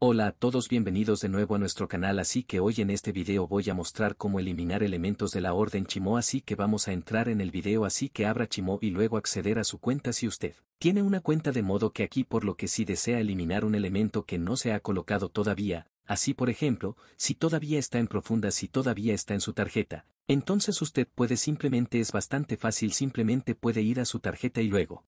Hola a todos bienvenidos de nuevo a nuestro canal así que hoy en este video voy a mostrar cómo eliminar elementos de la orden Chimo así que vamos a entrar en el video así que abra Chimo y luego acceder a su cuenta si usted tiene una cuenta de modo que aquí por lo que si desea eliminar un elemento que no se ha colocado todavía, así por ejemplo, si todavía está en profunda si todavía está en su tarjeta, entonces usted puede simplemente es bastante fácil simplemente puede ir a su tarjeta y luego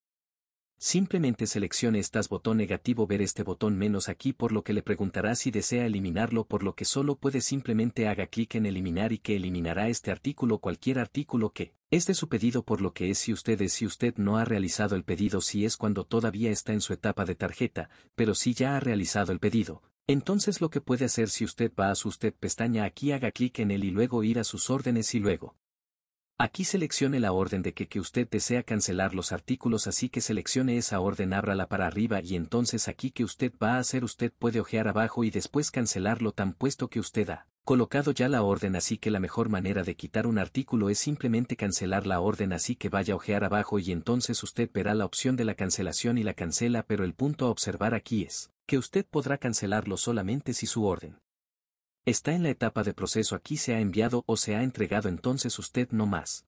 Simplemente seleccione estas botón negativo ver este botón menos aquí por lo que le preguntará si desea eliminarlo por lo que solo puede simplemente haga clic en eliminar y que eliminará este artículo cualquier artículo que es de su pedido por lo que es si usted es si usted no ha realizado el pedido si es cuando todavía está en su etapa de tarjeta, pero si ya ha realizado el pedido, entonces lo que puede hacer si usted va a su usted pestaña aquí haga clic en él y luego ir a sus órdenes y luego Aquí seleccione la orden de que, que usted desea cancelar los artículos así que seleccione esa orden ábrala para arriba y entonces aquí que usted va a hacer usted puede ojear abajo y después cancelarlo tan puesto que usted ha colocado ya la orden así que la mejor manera de quitar un artículo es simplemente cancelar la orden así que vaya a ojear abajo y entonces usted verá la opción de la cancelación y la cancela pero el punto a observar aquí es que usted podrá cancelarlo solamente si su orden Está en la etapa de proceso aquí se ha enviado o se ha entregado entonces usted no más.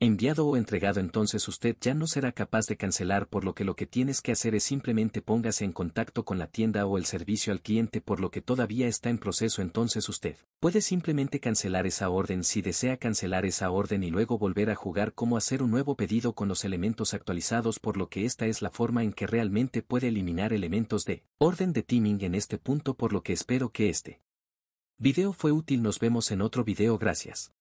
Enviado o entregado entonces usted ya no será capaz de cancelar por lo que lo que tienes que hacer es simplemente póngase en contacto con la tienda o el servicio al cliente por lo que todavía está en proceso entonces usted puede simplemente cancelar esa orden si desea cancelar esa orden y luego volver a jugar cómo hacer un nuevo pedido con los elementos actualizados por lo que esta es la forma en que realmente puede eliminar elementos de orden de teaming en este punto por lo que espero que este Video fue útil nos vemos en otro video gracias.